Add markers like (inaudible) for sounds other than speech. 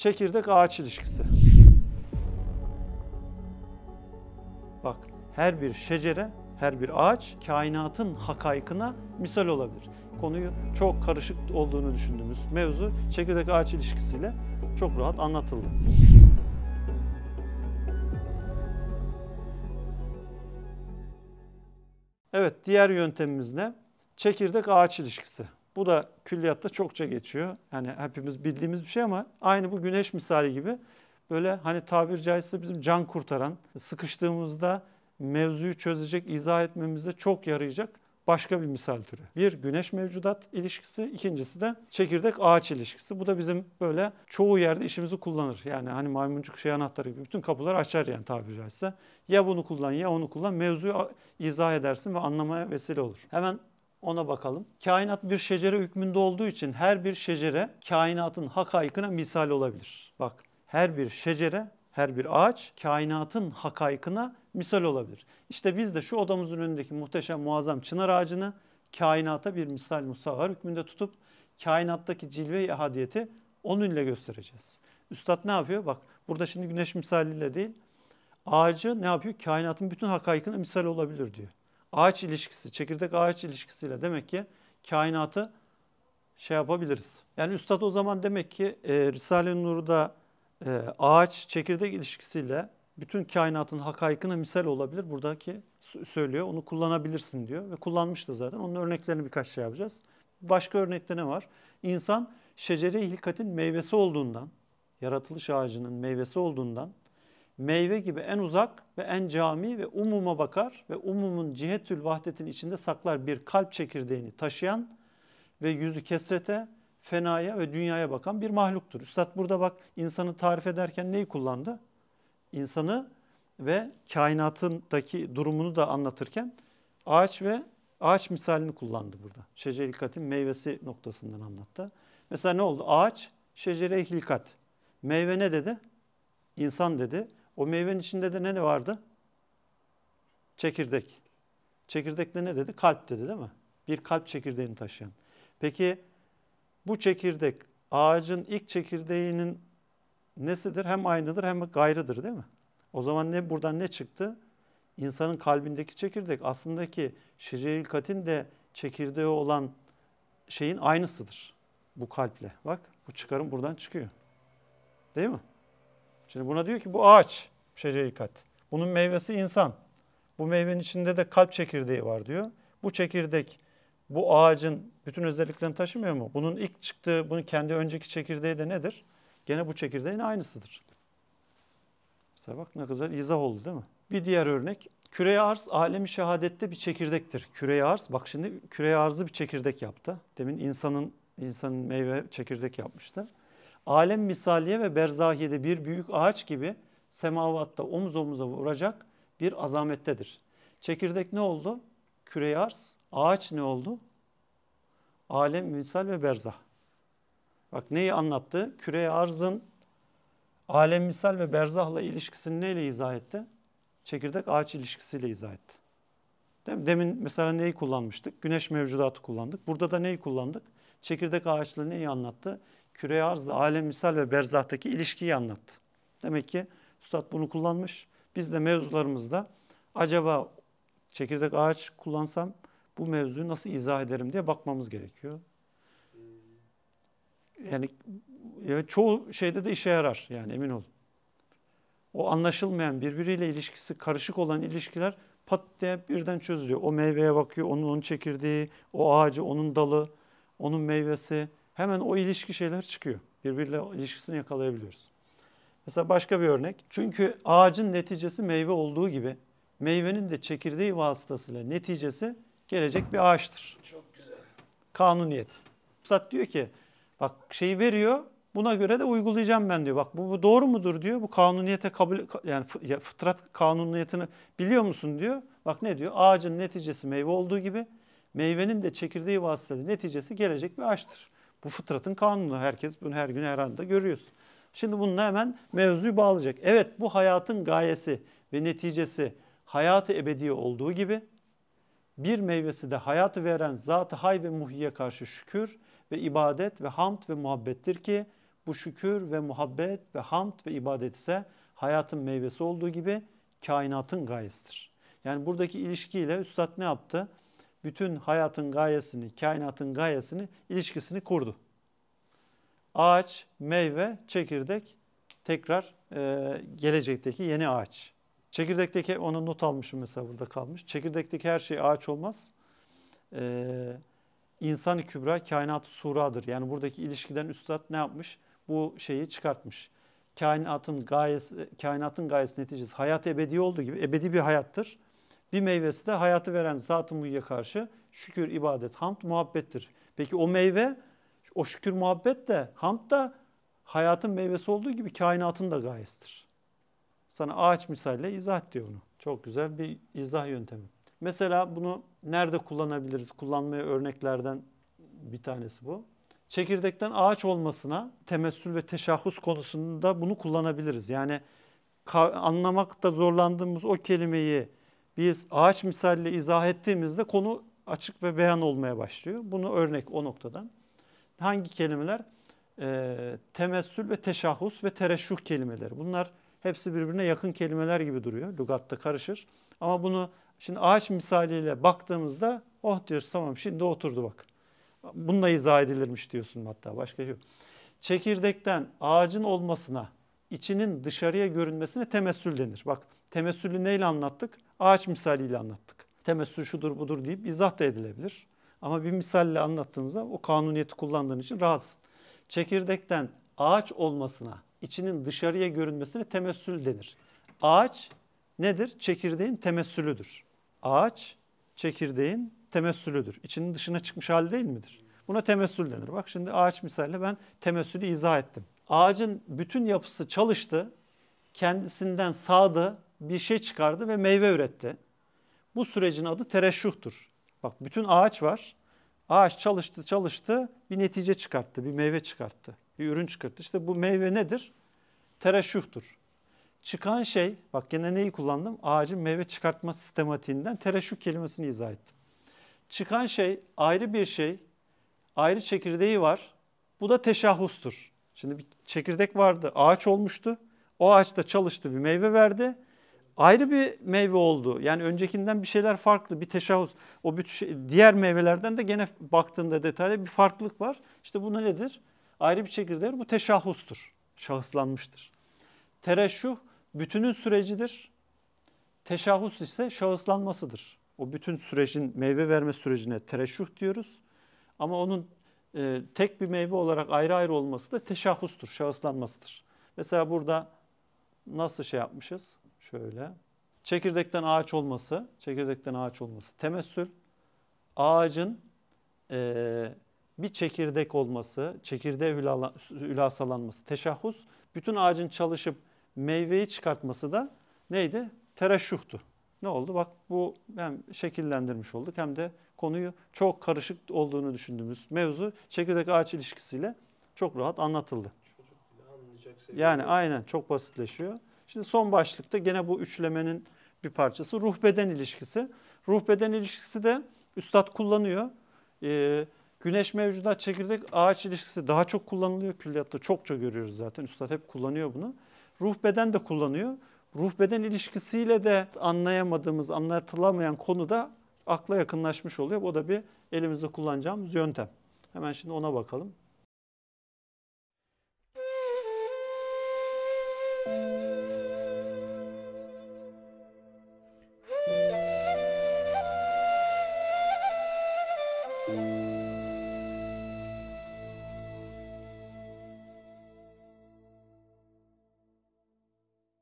çekirdek ağaç ilişkisi. Bak her bir şecere, her bir ağaç kainatın hakaykına misal olabilir. Konuyu çok karışık olduğunu düşündüğümüz mevzu çekirdek ağaç ilişkisiyle çok rahat anlatıldı. Evet diğer yöntemimiz ne? Çekirdek ağaç ilişkisi. Bu da külliyatta çokça geçiyor. Yani hepimiz bildiğimiz bir şey ama aynı bu güneş misali gibi böyle hani tabir caizse bizim can kurtaran, sıkıştığımızda mevzuyu çözecek, izah etmemize çok yarayacak başka bir misal türü. Bir güneş mevcudat ilişkisi, ikincisi de çekirdek ağaç ilişkisi. Bu da bizim böyle çoğu yerde işimizi kullanır. Yani hani maymuncuk şey anahtarı gibi bütün kapıları açar yani tabiri caizse. Ya bunu kullan ya onu kullan mevzuyu izah edersin ve anlamaya vesile olur. Hemen ona bakalım. Kainat bir şecere hükmünde olduğu için her bir şecere kainatın hak hakaykına misal olabilir. Bak her bir şecere, her bir ağaç kainatın hak hakaykına misal olabilir. İşte biz de şu odamızın önündeki muhteşem muazzam çınar ağacını kainata bir misal musahhar hükmünde tutup kainattaki cilve-i ahadiyeti onun ile göstereceğiz. Üstad ne yapıyor? Bak burada şimdi güneş misaliyle değil, ağacı ne yapıyor? Kainatın bütün hakaykına misal olabilir diyor ağaç ilişkisi, çekirdek ağaç ilişkisiyle demek ki kainatı şey yapabiliriz. Yani üstad o zaman demek ki e, Risale-i Nur'da e, ağaç çekirdek ilişkisiyle bütün kainatın hakaykına misal olabilir. Buradaki söylüyor onu kullanabilirsin diyor ve kullanmıştı zaten. Onun örneklerini birkaç şey yapacağız. Başka örnekte ne var? İnsan şecere-i hilkatin meyvesi olduğundan, yaratılış ağacının meyvesi olduğundan meyve gibi en uzak ve en cami ve umuma bakar ve umumun cihetül vahdetin içinde saklar bir kalp çekirdeğini taşıyan ve yüzü kesrete, fenaya ve dünyaya bakan bir mahluktur. Üstad burada bak insanı tarif ederken neyi kullandı? İnsanı ve kainatındaki durumunu da anlatırken ağaç ve ağaç misalini kullandı burada. Şeceri hilkatin meyvesi noktasından anlattı. Mesela ne oldu? Ağaç, şecere hilkat. Meyve ne dedi? İnsan dedi. O meyvenin içinde de ne, ne vardı? Çekirdek. Çekirdekle ne dedi? Kalp dedi değil mi? Bir kalp çekirdeğini taşıyan. Peki bu çekirdek ağacın ilk çekirdeğinin nesidir? Hem aynıdır hem gayrıdır değil mi? O zaman ne buradan ne çıktı? İnsanın kalbindeki çekirdek aslında ki şeceril katin de çekirdeği olan şeyin aynısıdır bu kalple. Bak bu çıkarım buradan çıkıyor. Değil mi? Şimdi buna diyor ki bu ağaç şecerikat. Bunun meyvesi insan. Bu meyvenin içinde de kalp çekirdeği var diyor. Bu çekirdek bu ağacın bütün özelliklerini taşımıyor mu? Bunun ilk çıktığı, bunun kendi önceki çekirdeği de nedir? Gene bu çekirdeğin aynısıdır. Mesela bak ne güzel izah oldu değil mi? Bir diğer örnek. Küreye arz alemi şehadette bir çekirdektir. Küreye arz bak şimdi küreye arzı bir çekirdek yaptı. Demin insanın insanın meyve çekirdek yapmıştı. Alem misaliye ve berzahiyede bir büyük ağaç gibi semavatta omuz omuza vuracak bir azamettedir. Çekirdek ne oldu? Küre arz. Ağaç ne oldu? Alem, münsal ve berzah. Bak neyi anlattı? Küre arzın alem, misal ve berzahla ilişkisini neyle izah etti? Çekirdek ağaç ilişkisiyle izah etti. Değil mi? Demin mesela neyi kullanmıştık? Güneş mevcudatı kullandık. Burada da neyi kullandık? Çekirdek ağaçla neyi anlattı? Küre arzla alem, misal ve berzahtaki ilişkiyi anlattı. Demek ki Ustad bunu kullanmış. Biz de mevzularımızda acaba çekirdek ağaç kullansam bu mevzuyu nasıl izah ederim diye bakmamız gerekiyor. Yani çoğu şeyde de işe yarar yani emin olun. O anlaşılmayan birbiriyle ilişkisi karışık olan ilişkiler pat diye birden çözülüyor. O meyveye bakıyor, onun onun çekirdeği, o ağacı, onun dalı, onun meyvesi. Hemen o ilişki şeyler çıkıyor. Birbiriyle ilişkisini yakalayabiliyoruz. Mesela başka bir örnek. Çünkü ağacın neticesi meyve olduğu gibi meyvenin de çekirdeği vasıtasıyla neticesi gelecek bir ağaçtır. Çok güzel. Kanuniyet. Üstad diyor ki bak şeyi veriyor buna göre de uygulayacağım ben diyor. Bak bu, bu doğru mudur diyor. Bu kanuniyete kabul yani fıtrat kanuniyetini biliyor musun diyor. Bak ne diyor? Ağacın neticesi meyve olduğu gibi meyvenin de çekirdeği vasıtasıyla neticesi gelecek bir ağaçtır. Bu fıtratın kanunu. Herkes bunu her gün her anda görüyorsun. Şimdi bununla hemen mevzuyu bağlayacak. Evet bu hayatın gayesi ve neticesi hayatı ebedi olduğu gibi bir meyvesi de hayatı veren zat hay ve muhiye karşı şükür ve ibadet ve hamd ve muhabbettir ki bu şükür ve muhabbet ve hamd ve ibadet ise hayatın meyvesi olduğu gibi kainatın gayesidir. Yani buradaki ilişkiyle üstad ne yaptı? Bütün hayatın gayesini, kainatın gayesini, ilişkisini kurdu ağaç, meyve, çekirdek tekrar e, gelecekteki yeni ağaç. Çekirdekteki onu not almışım mesela burada kalmış. Çekirdekteki her şey ağaç olmaz. E, insan-ı kübra kainat suradır. Yani buradaki ilişkiden üstad ne yapmış? Bu şeyi çıkartmış. Kainatın gayesi, kainatın gayesi neticesi hayat ebedi olduğu gibi ebedi bir hayattır. Bir meyvesi de hayatı veren zat-ı karşı şükür, ibadet, hamd, muhabbettir. Peki o meyve o şükür muhabbet de, hamd da hayatın meyvesi olduğu gibi kainatın da gayesidir. Sana ağaç misalle izah et diyor bunu. Çok güzel bir izah yöntemi. Mesela bunu nerede kullanabiliriz? Kullanmaya örneklerden bir tanesi bu. Çekirdekten ağaç olmasına temessül ve teşahhus konusunda bunu kullanabiliriz. Yani anlamakta zorlandığımız o kelimeyi biz ağaç misalle izah ettiğimizde konu açık ve beyan olmaya başlıyor. Bunu örnek o noktadan. Hangi kelimeler? E, temessül ve teşahhus ve tereşuh kelimeleri. Bunlar hepsi birbirine yakın kelimeler gibi duruyor. Lugatta karışır. Ama bunu şimdi ağaç misaliyle baktığımızda oh diyoruz tamam şimdi oturdu bak. Bununla izah edilirmiş diyorsun hatta başka şey yok. Çekirdekten ağacın olmasına, içinin dışarıya görünmesine temessül denir. Bak temessülü neyle anlattık? Ağaç misaliyle anlattık. Temessül şudur budur deyip izah da edilebilir. Ama bir misalle anlattığınızda o kanuniyeti kullandığın için rahatsın. Çekirdekten ağaç olmasına, içinin dışarıya görünmesine temessül denir. Ağaç nedir? Çekirdeğin temessülüdür. Ağaç çekirdeğin temessülüdür. İçinin dışına çıkmış hali değil midir? Buna temessül denir. Bak şimdi ağaç misalle ben temessülü izah ettim. Ağacın bütün yapısı çalıştı, kendisinden sağdı, bir şey çıkardı ve meyve üretti. Bu sürecin adı tereşuhtur. Bak bütün ağaç var. Ağaç çalıştı çalıştı bir netice çıkarttı, bir meyve çıkarttı, bir ürün çıkarttı. İşte bu meyve nedir? Tereşühtur. Çıkan şey, bak gene neyi kullandım? Ağacın meyve çıkartma sistematiğinden tereşüh kelimesini izah ettim. Çıkan şey ayrı bir şey, ayrı çekirdeği var. Bu da teşahhustur. Şimdi bir çekirdek vardı, ağaç olmuştu. O ağaç da çalıştı, bir meyve verdi ayrı bir meyve oldu. Yani öncekinden bir şeyler farklı, bir teşahhus. O bütün şey, diğer meyvelerden de gene baktığında detaylı bir farklılık var. İşte bu nedir? Ayrı bir şekilde bu teşahhustur. Şahıslanmıştır. Tereşuh bütünün sürecidir. Teşahhus ise şahıslanmasıdır. O bütün sürecin meyve verme sürecine tereşuh diyoruz. Ama onun e, tek bir meyve olarak ayrı ayrı olması da teşahhustur, şahıslanmasıdır. Mesela burada nasıl şey yapmışız? Şöyle. Çekirdekten ağaç olması, çekirdekten ağaç olması. Temessül, ağacın e, bir çekirdek olması, çekirdeğe hülasalanması. Teşahhus, bütün ağacın çalışıp meyveyi çıkartması da neydi? Tereşşuhtu. Ne oldu? Bak bu hem şekillendirmiş olduk hem de konuyu çok karışık olduğunu düşündüğümüz mevzu çekirdek ağaç ilişkisiyle çok rahat anlatıldı. Yani aynen çok basitleşiyor. Şimdi son başlıkta gene bu üçlemenin bir parçası ruh beden ilişkisi. Ruh beden ilişkisi de üstad kullanıyor. Ee, güneş mevcudat çekirdek ağaç ilişkisi daha çok kullanılıyor külliyatta. Çokça görüyoruz zaten. Üstad hep kullanıyor bunu. Ruh beden de kullanıyor. Ruh beden ilişkisiyle de anlayamadığımız, anlatılamayan konu da akla yakınlaşmış oluyor. O da bir elimizde kullanacağımız yöntem. Hemen şimdi ona bakalım. Müzik (laughs)